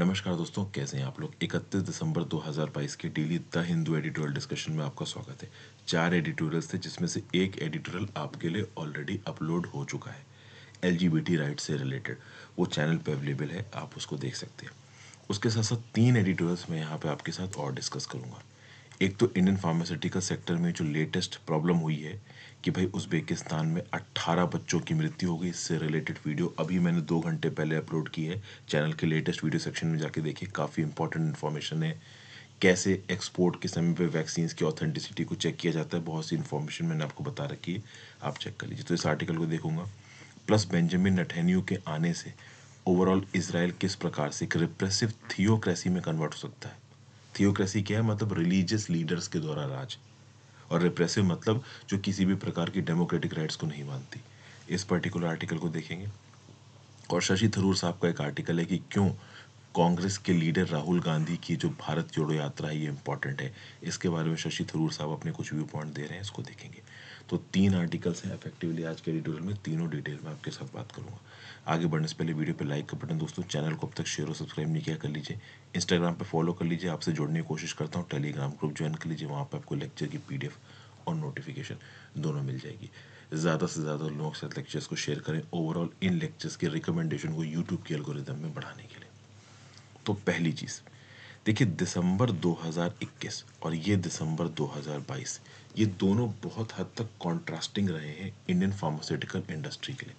नमस्कार दोस्तों कैसे हैं आप लोग 31 दिसंबर 2022 के daily the Hindu editorial discussion में आपका स्वागत है चार एडिटोरियल्स थे जिसमें से एक एडिटोरियल आपके लिए ऑलरेडी अपलोड हो चुका है L G B T right से रिलेटेड वो चैनल पर अवेलेबल है आप उसको देख सकते हैं उसके साथ साथ तीन एडिटोरियल्स मैं यहाँ पर आपके साथ और डिस्कस करूँगा एक तो इंडियन फार्मास्यूटिकल सेक्टर में जो लेटेस्ट प्रॉब्लम हुई है कि भाई उज़्बेकिस्तान में 18 बच्चों की मृत्यु हो गई इससे रिलेटेड वीडियो अभी मैंने दो घंटे पहले अपलोड की है चैनल के लेटेस्ट वीडियो सेक्शन में जाके देखिए काफ़ी इंपॉर्टेंट इन्फॉर्मेशन है कैसे एक्सपोर्ट के समय पे वैक्सीन की ऑथेंटिसिटी को चेक किया जाता है बहुत सी इन्फॉर्मेशन मैंने आपको बता रखी है आप चेक कर लीजिए तो इस आर्टिकल को देखूंगा प्लस बेंजामिन नटहन्यू के आने से ओवरऑल इसराइल किस प्रकार से एक रिप्रेसिव थियोक्रेसी में कन्वर्ट हो सकता है थियोक्रेसी क्या है मतलब रिलीजियस लीडर्स के द्वारा राज और रिप्रेसिव मतलब जो किसी भी प्रकार की डेमोक्रेटिक राइट्स को नहीं मानती इस पर्टिकुलर आर्टिकल को देखेंगे और शशि थरूर साहब का एक आर्टिकल है कि क्यों कांग्रेस के लीडर राहुल गांधी की जो भारत जोड़ो यात्रा है ये इंपॉर्टेंट है इसके बारे में शशि थरूर साहब अपने कुछ व्यू पॉइंट दे रहे हैं इसको देखेंगे तो तीन आर्टिकल्स हैं इफेक्टिवली आज के एडिटोरियल में तीनों डिटेल में आपके साथ बात करूँगा आगे बढ़ने से पहले वीडियो पे लाइक का बटन दोस्तों चैनल को अब तक शेयर और सब्सक्राइब नहीं किया कर लीजिए इंस्टाग्राम पे फॉलो कर लीजिए आपसे जुड़ने की कोशिश करता हूँ टेलीग्राम ग्रुप ज्वाइन कर लीजिए वहाँ पर आपको लेक्चर की पी और नोटिफिकेशन दोनों मिल जाएगी ज़्यादा से ज़्यादा लोगों के साथ लेक्चर्स को शेयर करें ओवरऑल इन लेक्चर्स के रिकमेंडेशन को यूट्यूब के एल्गोरिदम में बढ़ाने के लिए तो पहली चीज़ देखिए दिसंबर 2021 और ये दिसंबर 2022 ये दोनों बहुत हद तक कॉन्ट्रास्टिंग रहे हैं इंडियन फार्मास्यूटिकल इंडस्ट्री के लिए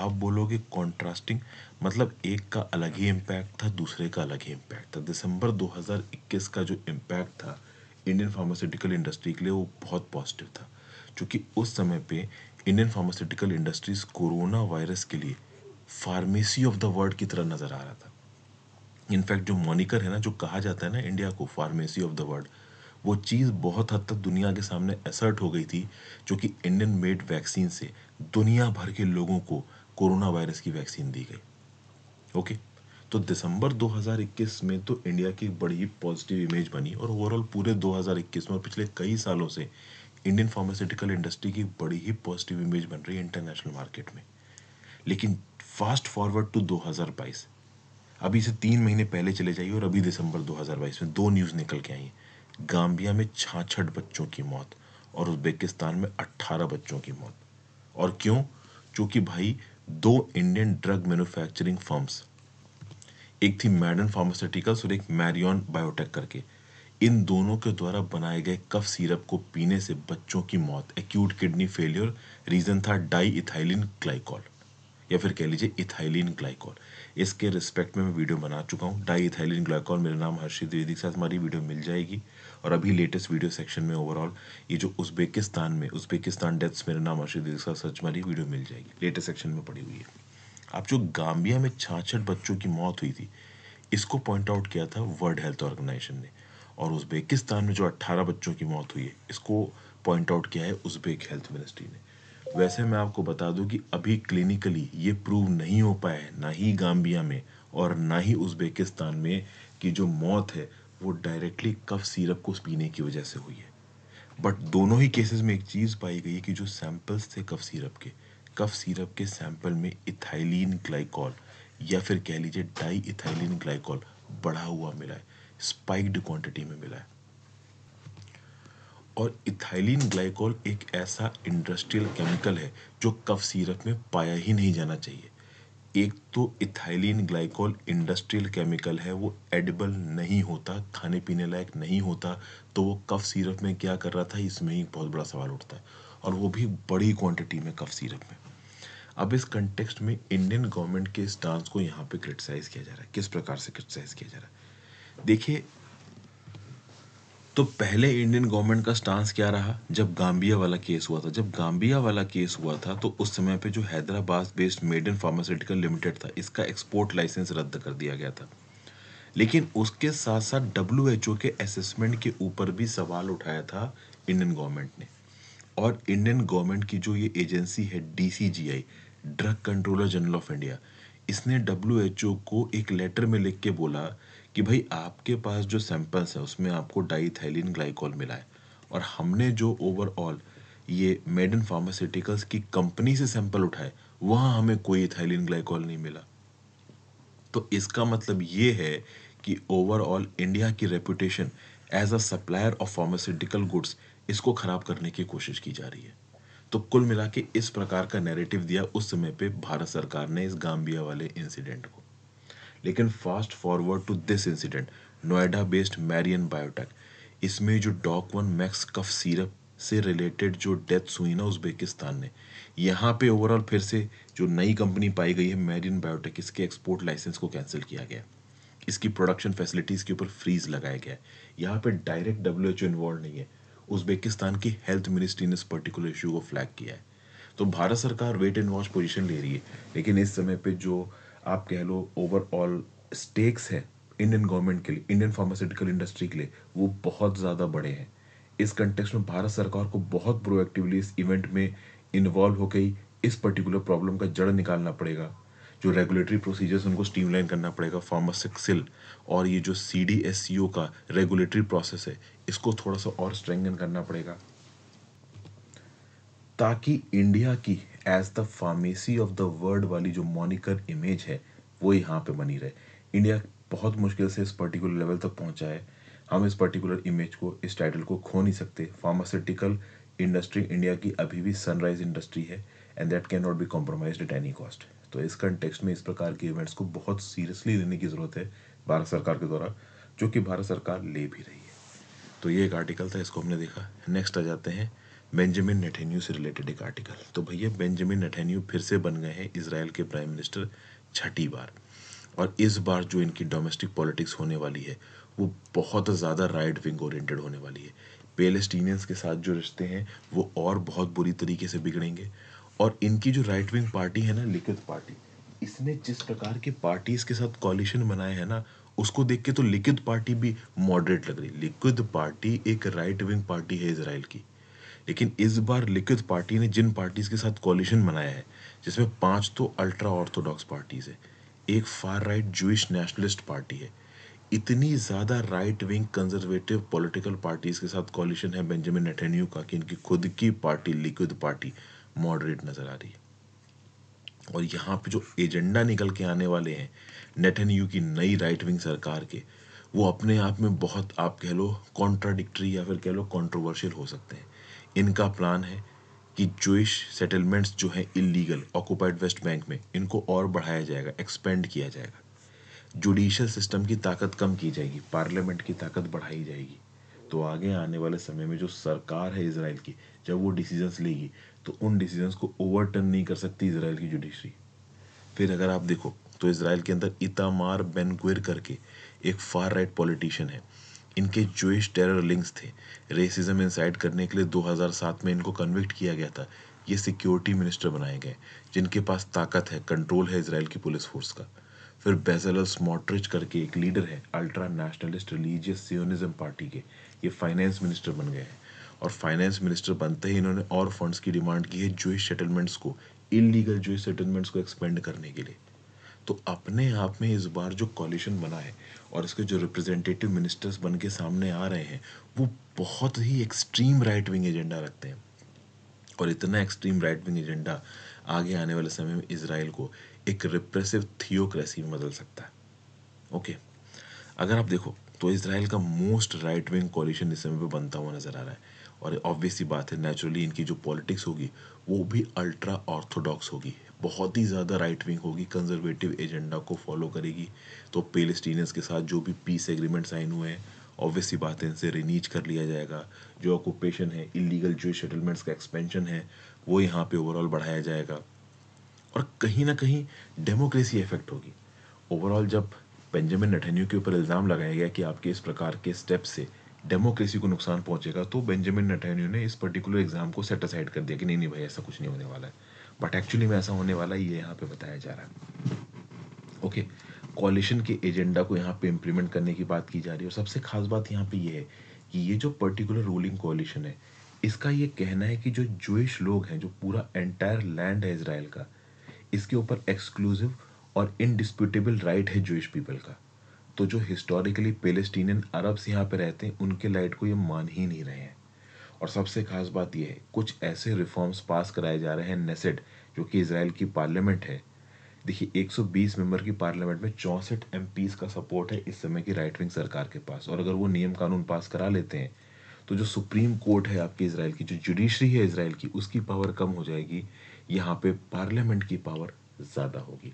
आप बोलोगे कॉन्ट्रास्टिंग मतलब एक का अलग ही इम्पैक्ट था दूसरे का अलग ही इम्पैक्ट था दिसंबर 2021 का जो इम्पैक्ट था इंडियन फार्मास्यूटिकल इंडस्ट्री के लिए वो बहुत पॉजिटिव था क्योंकि उस समय पे Indian pharmaceutical industries corona virus के लिए फार्मेसी ऑफ द वर्ल्ड की तरह नज़र आ रहा था इनफैक्ट जो मॉनिकर है ना जो कहा जाता है ना इंडिया को फार्मेसी ऑफ द वर्ल्ड वो चीज़ बहुत हद तक दुनिया के सामने असर्ट हो गई थी जो कि इंडियन मेड वैक्सीन से दुनिया भर के लोगों को कोरोना वायरस की वैक्सीन दी गई ओके तो दिसंबर 2021 में तो इंडिया की बड़ी ही पॉजिटिव इमेज बनी और ओवरऑल पूरे 2021 में और पिछले कई सालों से इंडियन फार्मास्यूटिकल इंडस्ट्री की बड़ी ही पॉजिटिव इमेज बन रही है इंटरनेशनल मार्केट में लेकिन फास्ट फॉरवर्ड टू 2022 अभी से तीन महीने पहले चले जाइए और अभी दिसंबर 2022 में दो न्यूज़ निकल के आई हैं गाम्बिया में छाछठ बच्चों की मौत और उज्बेकिस्तान में 18 बच्चों की मौत और क्यों क्योंकि भाई दो इंडियन ड्रग मैन्युफैक्चरिंग फर्म्स एक थी मैडन फार्मास्यूटिकल्स और एक मैरियन बायोटेक करके इन दोनों के द्वारा बनाए गए कफ सीरप को पीने से बच्चों की मौत एक्यूट किडनी फेलियर रीजन था डाई इथाइलिन ग्लाइकॉल या फिर कह लीजिए इथाइलिन ग्लाइकॉल इसके रिस्पेक्ट में मैं वीडियो बना चुका हूँ डाई इथाइलिन ग्लाइकॉल मेरा नाम हर्षित द्विवेदी के साथ हमारी वीडियो मिल जाएगी और अभी लेटेस्ट वीडियो सेक्शन में ओवरऑल ये जो उज्बेकिस्तान में उज्बेकिस्तान डेथ्स मेरा नाम अर्शिद सर्च मारी वीडियो मिल जाएगी लेटेस्ट सेक्शन में पड़ी हुई है आप जो गाम्बिया में छाछठ बच्चों की मौत हुई थी इसको पॉइंट आउट किया था वर्ल्ड हेल्थ ऑर्गेनाइजेशन ने और उज्बेकिस्तान में जो अट्ठारह बच्चों की मौत हुई है इसको पॉइंट आउट किया है उज्बेक हेल्थ मिनिस्ट्री ने वैसे मैं आपको बता दूं कि अभी क्लिनिकली ये प्रूव नहीं हो पाया है ना ही गाम्बिया में और ना ही उज्बेकिस्तान में कि जो मौत है वो डायरेक्टली कफ सीरप को पीने की वजह से हुई है बट दोनों ही केसेस में एक चीज़ पाई गई कि जो सैंपल्स थे कफ सीरप के कफ सीरप के सैंपल में इथाइलिन ग्लाइकॉल या फिर कह लीजिए डाई इथाइलिन ग्लाइकॉल बढ़ा हुआ मिला है स्पाइक्ड क्वांटिटी में मिला है और इथाइलिन ग्लाइकॉल एक ऐसा इंडस्ट्रियल केमिकल है जो कफ सीरप में पाया ही नहीं जाना चाहिए एक तो इथाइलिन ग्लाइकोल इंडस्ट्रियल केमिकल है वो एडिबल नहीं होता खाने पीने लायक नहीं होता तो वो कफ सीरप में क्या कर रहा था इसमें ही बहुत बड़ा सवाल उठता है और वो भी बड़ी क्वांटिटी में कफ सीरप में अब इस कंटेक्सट में इंडियन गवर्नमेंट के स्टांस को यहाँ पे क्रिटिसाइज़ किया जा रहा है किस प्रकार से क्रिटिसाइज़ किया जा रहा है देखिए तो पहले इंडियन गवर्नमेंट का स्टांस क्या रहा जब गांबिया वाला केस हुआ था जब गांबिया वाला केस हुआ था तो उस समय पे जो Hyderabad based Maiden pharmaceutical limited था इसका एक्सपोर्ट लाइसेंस रद्द कर दिया गया था लेकिन उसके साथ साथ डब्ल्यू के असेसमेंट के ऊपर भी सवाल उठाया था इंडियन गवर्नमेंट ने और इंडियन गवर्नमेंट की जो ये एजेंसी है the drug controller general of India इसने डब्ल्यू को एक लेटर में लिख के बोला कि भाई आपके पास जो सैंपल्स है उसमें आपको डाईथैलिन ग्लाइकॉल मिला है और हमने जो ओवरऑल ये मेडन फार्मास्यूटिकल्स की कंपनी से सैंपल उठाए वहाँ हमें कोई इथाइलिन ग्लाइकॉल नहीं मिला तो इसका मतलब ये है कि ओवरऑल इंडिया की reputation as a supplier of pharmaceutical goods इसको खराब करने की कोशिश की जा रही है तो कुल मिला के इस प्रकार का नैरेटिव दिया उस समय पे भारत सरकार ने इस गांबिया वाले इंसिडेंट को लेकिन fast forward to this incident Noida based Marion biotech इसमें जो doc one max cough syrup से रिलेटेड जो डेथ हुई ना उज्बेकिस्तान ने यहाँ पे ओवरऑल फिर से जो नई कंपनी पाई गई है मैरियन बायोटेक इसके एक्सपोर्ट लाइसेंस को कैंसिल किया गया इसकी प्रोडक्शन फैसिलिटीज़ के ऊपर फ्रीज लगाया गया यहाँ पे डायरेक्ट डब्ल्यू एच इन्वॉल्व नहीं है उज्बेकिस्तान की हेल्थ मिनिस्ट्री ने इस पर्टिकुलर इशू को फ्लैग किया है तो भारत सरकार वेट एंड वॉच पोजिशन ले रही है लेकिन इस समय पर जो आप कह लो ओवरऑल स्टेक्स है इंडियन गवर्नमेंट के लिए इंडियन फार्मास्यूटिकल इंडस्ट्री के लिए वो बहुत ज़्यादा बड़े हैं इस कंटेक्स में भारत सरकार को बहुत प्रोएक्टिवली इस इवेंट में इन्वॉल्व होकर ही इस पर्टिकुलर प्रॉब्लम का जड़ निकालना पड़ेगा जो रेगुलेटरी प्रोसीजर्स उनको स्टीमलाइन करना पड़ेगा फार्मासिक्सिल और ये जो सी डी एस सी ओ का रेगुलेटरी प्रोसेस है इसको थोड़ा सा और स्ट्रेंगन करना पड़ेगा ताकि इंडिया की as the pharmacy of the world वाली जो मोनिकर इमेज है वो यहाँ पे बनी रहे इंडिया बहुत मुश्किल से इस पर्टिकुलर लेवल तक पहुँचा है हम इस पर्टिकुलर इमेज को इस टाइटल को खो नहीं सकते फार्मास्यूटिकल इंडस्ट्री इंडिया की अभी भी सनराइज इंडस्ट्री है and that can not be compromise at any cost तो इस कंटेक्स में इस प्रकार के इवेंट्स को बहुत सीरियसली लेने की ज़रूरत है भारत सरकार के द्वारा जो कि भारत सरकार ले भी रही है तो ये एक आर्टिकल था इसको हमने देखा नेक्स्ट आ जाते हैं बेंजामिन नेठेन्यू से रिलेटेड एक आर्टिकल तो भैया बेंजामिन नेठेन्यू फिर से बन गए हैं इसराइल के प्राइम मिनिस्टर छठी बार और इस बार जो इनकी डोमेस्टिक पॉलिटिक्स होने वाली है वो बहुत ज़्यादा राइट विंग ओरिएंटेड होने वाली है पेलेस्टीनियंस के साथ जो रिश्ते हैं वो और बहुत बुरी तरीके से बिगड़ेंगे और इनकी जो राइट विंग पार्टी है ना लिखित पार्टी इसने जिस प्रकार के पार्टीज के साथ कॉलिशन बनाए हैं ना उसको देख के तो लिक्विड पार्टी भी मॉडरेट लग रही लिक्विड पार्टी एक राइट विंग पार्टी है इसराइल की लेकिन इस बार लिक्विड पार्टी ने जिन पार्टीज के साथ कॉलिशन बनाया है जिसमें पांच तो अल्ट्रा ऑर्थोडॉक्स पार्टीज है एक far right Jewish nationalist party है इतनी ज़्यादा right wing conservative political parties के साथ कॉलिशन है बेंजामिन नेटेन्यू का कि इनकी खुद की पार्टी लिक्विड पार्टी मॉडरेट नज़र आ रही है और यहाँ पे जो एजेंडा निकल के आने वाले हैं नेटेन्यू की नई राइट विंग सरकार के वो अपने आप में बहुत आप कह लो कॉन्ट्राडिक्ट्री या फिर कह लो कॉन्ट्रोवर्शियल हो सकते हैं इनका प्लान है कि जोइश सेटलमेंट्स जो है इलीगल ऑक्यूपाइड वेस्ट बैंक में इनको और बढ़ाया जाएगा एक्सपेंड किया जाएगा जुडिशल सिस्टम की ताकत कम की जाएगी पार्लियामेंट की ताकत बढ़ाई जाएगी तो आगे आने वाले समय में जो सरकार है इसराइल की जब वो डिसीजंस लेगी तो उन डिसीजंस को ओवरटर्न नहीं कर सकती इसराइल की जुडिशरी फिर अगर आप देखो तो इसराइल के अंदर इतामार बेनगुर करके एक फार राइट पॉलिटिशियन है इनके जोइश टेरर लिंक्स थे रेसिज्म इंसाइड करने के लिए 2007 में इनको कन्विक्ट किया गया था ये सिक्योरिटी मिनिस्टर बनाए गए जिनके पास ताकत है कंट्रोल है इसराइल की पुलिस फोर्स का फिर बेजल स्मॉट्रिच करके एक लीडर है ultra nationalist religious Zionism party के ये फाइनेंस मिनिस्टर बन गए हैं और फाइनेंस मिनिस्टर बनते ही इन्होंने और फंड्स की डिमांड की है जोइश सेटलमेंट्स को इलीगल जोइश सेटलमेंट्स को एक्सपेंड करने के लिए तो अपने आप में इस बार जो कॉलिशन बना है और इसके जो रिप्रेजेंटेटिव मिनिस्टर्स बन के सामने आ रहे हैं वो बहुत ही एक्सट्रीम राइट विंग एजेंडा रखते हैं और इतना एक्सट्रीम राइट विंग एजेंडा आगे आने वाले समय में इसराइल को एक रिप्रेसिव थियोक्रेसी में बदल सकता है ओके अगर आप देखो तो इसराइल का मोस्ट राइट विंग कॉलिशन इस समय पर बनता हुआ नज़र आ रहा है और ऑब्वियसली बात है नेचुरली इनकी जो पॉलिटिक्स होगी वो भी अल्ट्रा ऑर्थोडॉक्स होगी बहुत ही ज़्यादा राइट विंग होगी कंजर्वेटिव एजेंडा को फॉलो करेगी तो पेलेस्टीनियंस के साथ जो भी पीस एग्रीमेंट साइन हुए हैं ऑब्वियस सी बात है इनसे रिनीज कर लिया जाएगा जो ऑक्यूपेशन है इलीगल जो सेटलमेंट्स का एक्सपेंशन है वो यहाँ पे ओवरऑल बढ़ाया जाएगा और कहीं ना कहीं डेमोक्रेसी इफेक्ट होगी ओवरऑल जब बेंजामिन नटन्यू के ऊपर इल्ज़ाम लगाया गया कि आपके इस प्रकार के स्टेप से डेमोक्रेसी को नुकसान पहुंचेगा तो बेंजामिन नटन्यू ने इस पर्टिकुलर एग्ज़ाम को सेट असाइड कर दिया कि नहीं नहीं भाई ऐसा कुछ नहीं होने वाला है बट एक्चुअली में ऐसा होने वाला ये यहाँ पे बताया जा रहा है ओके कॉलिशन के एजेंडा को यहाँ पे इम्प्लीमेंट करने की बात की जा रही है और सबसे खास बात यहाँ पे ये यह है कि ये जो पर्टिकुलर रूलिंग कॉलिशन है इसका ये कहना है कि जो जूश लोग हैं जो पूरा एंटायर लैंड है इसराइल का इसके ऊपर एक्सक्लूसिव और इनडिस्प्यूटेबल राइट है जूश पीपल का तो जो हिस्टोरिकली पेलेस्टीनियन अरब्स यहाँ पे रहते हैं उनके लाइट को ये मान ही नहीं रहे हैं और सबसे खास बात यह है कुछ ऐसे रिफॉर्म्स पास कराए जा रहे हैं नेसेड जो कि इसराइल की पार्लियामेंट है देखिए 120 मेंबर की पार्लियामेंट में चौंसठ एम का सपोर्ट है इस समय की राइट विंग सरकार के पास और अगर वो नियम कानून पास करा लेते हैं तो जो सुप्रीम कोर्ट है आपकी इसराइल की जो जुडिशरी है इसराइल की उसकी पावर कम हो जाएगी यहाँ पे पार्लियामेंट की पावर ज़्यादा होगी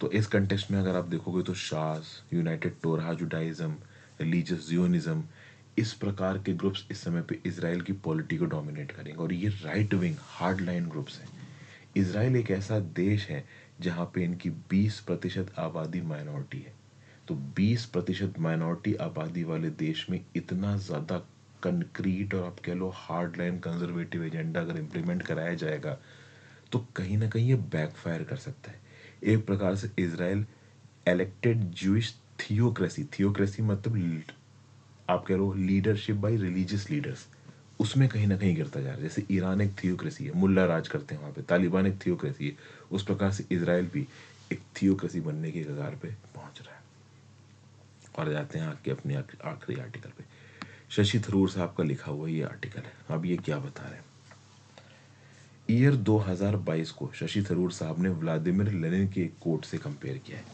तो इस कंटेस्ट में अगर आप देखोगे तो Shas United Torah Judaism religious Zionism इस प्रकार के ग्रुप्स इस समय पे इसराइल की पॉलिटी को डोमिनेट करेंगे और ये right wing hard line groups हैं इसराइल एक ऐसा देश है जहाँ पे इनकी 20 प्रतिशत आबादी माइनॉरिटी है तो 20 प्रतिशत माइनॉरिटी आबादी वाले देश में इतना ज़्यादा कंक्रीट और आप कह लो हार्ड लाइन कंजर्वेटिव एजेंडा अगर इम्प्लीमेंट कराया जाएगा तो कहीं ना कहीं ये बैकफायर कर सकता है एक प्रकार से Israel elected Jewish theocracy theocracy मतलब आप कह रहे हो लीडरशिप बाई रिलीजियस लीडर्स उसमें कहीं ना कहीं गिरता जा रहा है जैसे ईरान एक थियोक्रेसी है मुल्ला राज करते हैं वहाँ पे तालिबान एक थियोक्रेसी है उस प्रकार से इसराइल भी एक थियोक्रेसी बनने के कगार पे पहुंच रहा है और जाते हैं आपके अपने आखिरी आर्टिकल पे शशि थरूर साहब का लिखा हुआ ये आर्टिकल है अब ये क्या बता रहे हैं ईयर 2022 को शशि थरूर साहब ने व्लादिमिर लेनिन के कोट से कंपेयर किया है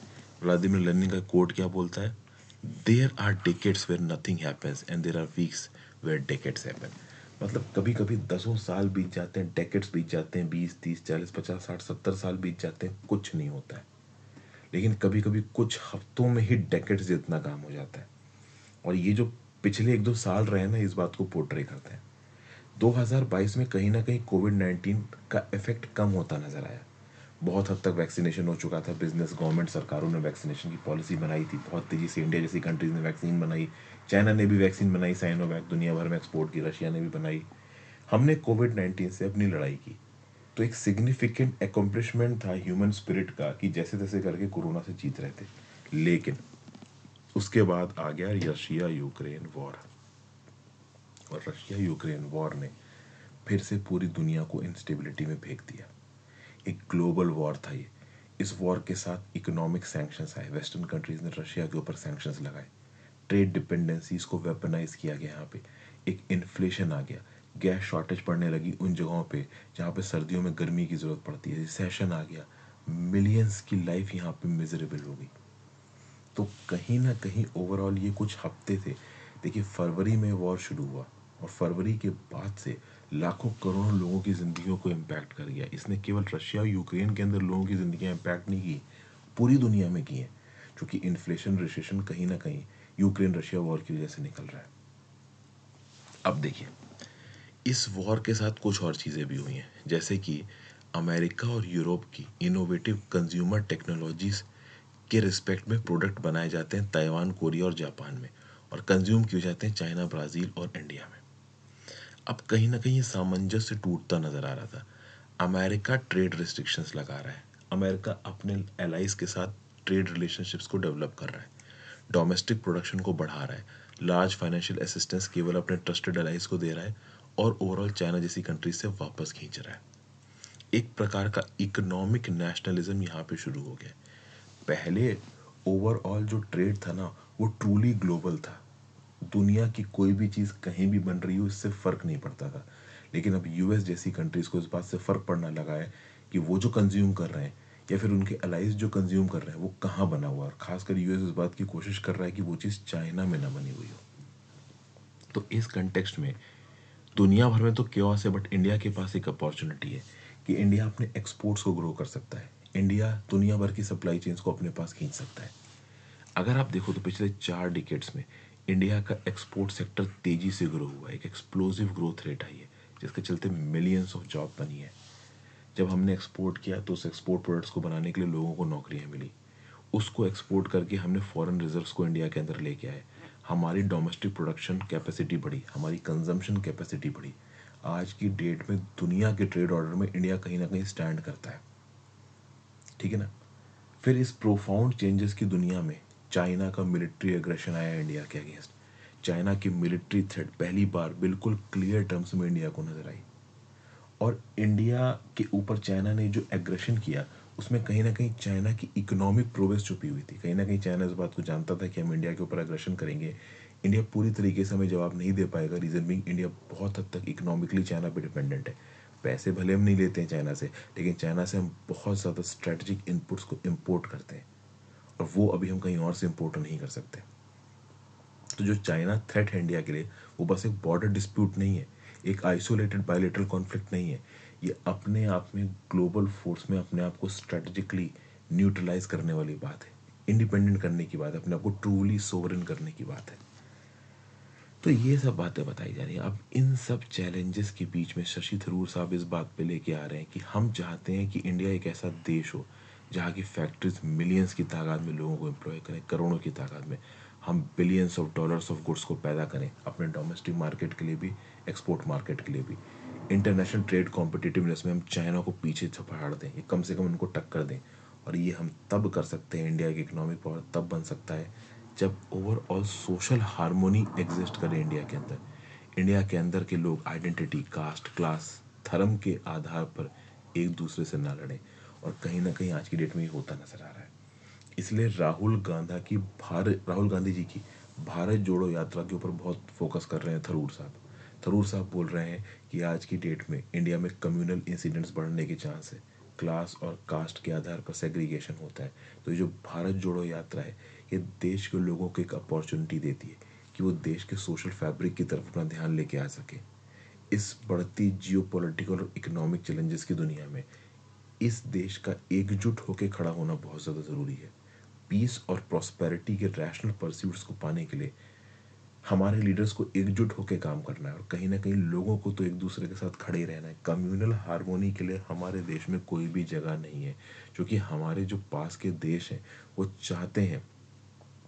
व्लादिमिर लेनिन का कोट क्या बोलता है there are decades where nothing happens and there are weeks where decades happen मतलब कभी कभी दसों साल बीत जाते हैं डेकेट्स बीत जाते हैं बीस तीस चालीस पचास साठ सत्तर साल बीत जाते हैं कुछ नहीं होता है लेकिन कभी कभी कुछ हफ्तों में ही डेकेट्स जितना काम हो जाता है और ये जो पिछले एक दो साल रहे ना इस बात को पोर्ट्रे करते हैं 2022 में कहीं ना कहीं कोविड 19 का इफेक्ट कम होता नजर आया बहुत हद तक वैक्सीनेशन हो चुका था बिजनेस गवर्नमेंट सरकारों ने वैक्सीनेशन की पॉलिसी बनाई थी बहुत तेज़ी से इंडिया जैसी कंट्रीज़ ने वैक्सीन बनाई चाइना ने भी वैक्सीन बनाई साइनोवैक दुनिया भर में एक्सपोर्ट की रशिया ने भी बनाई हमने कोविड नाइन्टीन से अपनी लड़ाई की तो एक सिग्निफिकेंट एकम्प्लिशमेंट था ह्यूमन स्पिरिट का कि जैसे तैसे करके कोरोना से जीत रहे थे लेकिन उसके बाद आ गया रशिया यूक्रेन वॉर और रशिया यूक्रेन वॉर ने फिर से पूरी दुनिया को इंस्टेबिलिटी में फेंक दिया एक ग्लोबल वॉर था ये इस वॉर के साथ इकोनॉमिक सैंक्शंस आए वेस्टर्न कंट्रीज़ ने रशिया के ऊपर सैंक्शंस लगाए ट्रेड डिपेंडेंसीज को वेपनाइज किया गया यहाँ पे एक इन्फ्लेशन आ गया गैस शॉर्टेज पड़ने लगी उन जगहों पे जहाँ पे सर्दियों में गर्मी की ज़रूरत पड़ती है रिसेशन आ गया मिलियंस की लाइफ यहाँ पे मिजरेबल हो गई तो कहीं ना कहीं ओवरऑल ये कुछ हफ्ते थे देखिए फरवरी में वॉर शुरू हुआ और फरवरी के बाद से लाखों करोड़ों लोगों की ज़िंदगियों को इम्पैक्ट कर गया इसने केवल रशिया और यूक्रेन के अंदर लोगों की ज़िंदगी इम्पैक्ट नहीं की पूरी दुनिया में की है क्योंकि इन्फ्लेशन रिसेशन कहीं ना कहीं यूक्रेन रशिया वॉर की वजह से निकल रहा है अब देखिए इस वॉर के साथ कुछ और चीज़ें भी हुई हैं जैसे कि अमेरिका और यूरोप की इनोवेटिव कंज्यूमर टेक्नोलॉजीज़ के रिस्पेक्ट में प्रोडक्ट बनाए जाते हैं ताइवान कोरिया और जापान में और कंज्यूम किए जाते हैं चाइना ब्राज़ील और इंडिया में अब कहीं ना कहीं सामंजस्य टूटता नज़र आ रहा था अमेरिका ट्रेड रिस्ट्रिक्शंस लगा रहा है अमेरिका अपने एलाइज के साथ ट्रेड रिलेशनशिप्स को डेवलप कर रहा है डोमेस्टिक प्रोडक्शन को बढ़ा रहा है लार्ज फाइनेंशियल असिस्टेंस केवल अपने ट्रस्टेड एलाइज को दे रहा है और ओवरऑल चाइना जैसी कंट्रीज से वापस खींच रहा है एक प्रकार का इकोनॉमिक नेशनलिज्म यहाँ पे शुरू हो गया पहले ओवरऑल जो ट्रेड था ना वो ट्रूली ग्लोबल था दुनिया की कोई भी चीज़ कहीं भी बन रही हो इससे फ़र्क नहीं पड़ता था लेकिन अब यूएस जैसी कंट्रीज़ को इस बात से फ़र्क पड़ना लगा है कि वो जो कंज्यूम कर रहे हैं या फिर उनके अलाइज जो कंज्यूम कर रहे हैं वो कहाँ बना हुआ है और ख़ासकर यूएस इस बात की कोशिश कर रहा है कि वो चीज़ चाइना में ना बनी हुई हो तो इस कंटेक्सट में दुनिया भर में तो क्यों से बट इंडिया के पास एक अपॉर्चुनिटी है कि इंडिया अपने एक्सपोर्ट्स को ग्रो कर सकता है इंडिया दुनिया भर की सप्लाई चेन्स को अपने पास खींच सकता है अगर आप देखो तो पिछले चार डिकेट्स में इंडिया का एक्सपोर्ट सेक्टर तेज़ी से ग्रो हुआ एक एक्सप्लोजिव ग्रोथ रेट आई है जिसके चलते मिलियंस ऑफ जॉब बनी है जब हमने एक्सपोर्ट किया तो उस एक्सपोर्ट प्रोडक्ट्स को बनाने के लिए लोगों को नौकरियाँ मिली उसको एक्सपोर्ट करके हमने फॉरेन रिजर्व्स को इंडिया के अंदर लेके आए हमारी डोमेस्टिक प्रोडक्शन कैपेसिटी बढ़ी हमारी कंजम्पशन कैपेसिटी बढ़ी आज की डेट में दुनिया के ट्रेड ऑर्डर में इंडिया कहीं ना कहीं स्टैंड करता है ठीक है ना फिर इस प्रोफाउंड चेंजेस की दुनिया में चाइना का मिलिट्री एग्रेशन आया इंडिया के अगेंस्ट चाइना की मिलिट्री थ्रेट पहली बार बिल्कुल क्लियर टर्म्स में इंडिया को नजर आई और इंडिया के ऊपर चाइना ने जो एग्रेशन किया उसमें कहीं ना कहीं चाइना की इकोनॉमिक प्रोग्रेस छुपी हुई थी कहीं ना कहीं चाइना इस बात को जानता था कि हम इंडिया के ऊपर एग्रेशन करेंगे इंडिया पूरी तरीके से हमें जवाब नहीं दे पाएगा रीज़न बिंग इंडिया बहुत हद तक इकोनॉमिकली चाइना पर डिपेंडेंट है पैसे भले हम नहीं लेते हैं चाइना से लेकिन चाइना से हम बहुत ज़्यादा स्ट्रेटजिक इनपुट्स को इम्पोर्ट करते हैं वो अभी हम कहीं और से इम्पोर्ट नहीं कर सकते तो जो चाइना थ्रेट है इंडिया के लिए वो बस एक बॉर्डर डिस्प्यूट नहीं है एक आइसोलेटेड बायोलेटरल कॉन्फ्लिक्ट नहीं है ये अपने आप में ग्लोबल फोर्स में अपने आप को स्ट्रेटजिकली न्यूट्रलाइज करने वाली बात है इंडिपेंडेंट करने की बात है अपने आप को ट्रूली सोवरन करने की बात है तो ये सब बातें बताई जा रही हैं अब इन सब चैलेंजेस के बीच में शशि थरूर साहब इस बात पे लेके आ रहे हैं कि हम चाहते हैं कि इंडिया एक ऐसा देश हो जहाँ की फैक्ट्रीज मिलियंस की तादाद में लोगों को एम्प्लॉय करें करोड़ों की तादाद में हम billions of dollars of goods को पैदा करें अपने डोमेस्टिक मार्केट के लिए भी एक्सपोर्ट मार्केट के लिए भी इंटरनेशनल ट्रेड कॉम्पिटिटिवनेस में हम चाइना को पीछे छपाड़ दें ये कम से कम उनको टक्कर दें और ये हम तब कर सकते हैं इंडिया की इकोनॉमिक पावर तब बन सकता है जब ओवरऑल सोशल हारमोनी एग्जिस्ट करे इंडिया के अंदर इंडिया के अंदर के लोग आइडेंटिटी कास्ट क्लास धर्म के आधार पर एक दूसरे से ना लड़ें और कहीं ना कहीं आज की डेट में ये होता नजर आ रहा है इसलिए राहुल गांधा की भारत राहुल गांधी जी की भारत जोड़ो यात्रा के ऊपर बहुत फोकस कर रहे हैं थरूर साहब थरूर साहब बोल रहे हैं कि आज की डेट में इंडिया में कम्युनल इंसिडेंट्स बढ़ने के चांस है क्लास और कास्ट के आधार पर सेग्रीगेशन होता है तो ये जो भारत जोड़ो यात्रा है ये देश के लोगों को एक अपॉर्चुनिटी देती है कि वो देश के सोशल फैब्रिक की तरफ अपना ध्यान लेके आ सके इस बढ़ती जियो पोलिटिकल और इकोनॉमिक चैलेंजेस की दुनिया में इस देश का एकजुट होकर खड़ा होना बहुत ज़्यादा ज़रूरी है पीस और प्रॉस्पेरिटी के रैशनल परस्यूट्स को पाने के लिए हमारे लीडर्स को एकजुट होकर काम करना है और कहीं ना कहीं लोगों को तो एक दूसरे के साथ खड़े रहना है कम्युनल हारमोनी के लिए हमारे देश में कोई भी जगह नहीं है क्योंकि हमारे जो पास के देश हैं वो चाहते हैं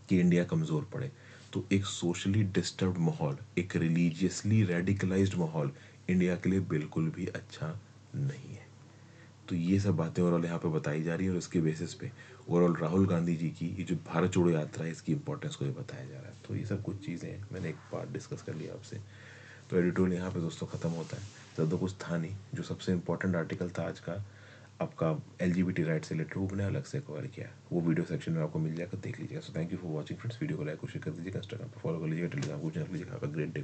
कि इंडिया कमज़ोर पड़े तो एक सोशली डिस्टर्ब माहौल एक रिलीजियसली रेडिकलाइज्ड माहौल इंडिया के लिए बिल्कुल भी अच्छा नहीं है तो ये सब बातें ओवरऑल यहाँ पे बताई जा रही है और इसके बेसिस पे ओवरऑल राहुल गांधी जी की ये जो भारत जोड़ो यात्रा है इसकी इंपॉर्टेंस को भी बताया जा रहा है तो ये सब कुछ चीज़ें हैं मैंने एक पार्ट डिस्कस कर लिया आपसे तो एडिटोरियल यहाँ पे दोस्तों ख़त्म होता है ज़्यादा कुछ था नहीं जो सबसे इंपॉर्टेंट आर्टिकल था आज का आपका L G B T right से रिलेटेड वो मैंने अलग से कवर किया वो वीडियो सेक्शन में आपको मिल जाएगा देख लीजिएगा so thank you for watching friends video को लाइक शेयर कर दीजिएगा इंस्टाग्राम पर फॉलो कर लीजिएगा टेलीग्राम को चैनल लीजिएगा ग्रेट डे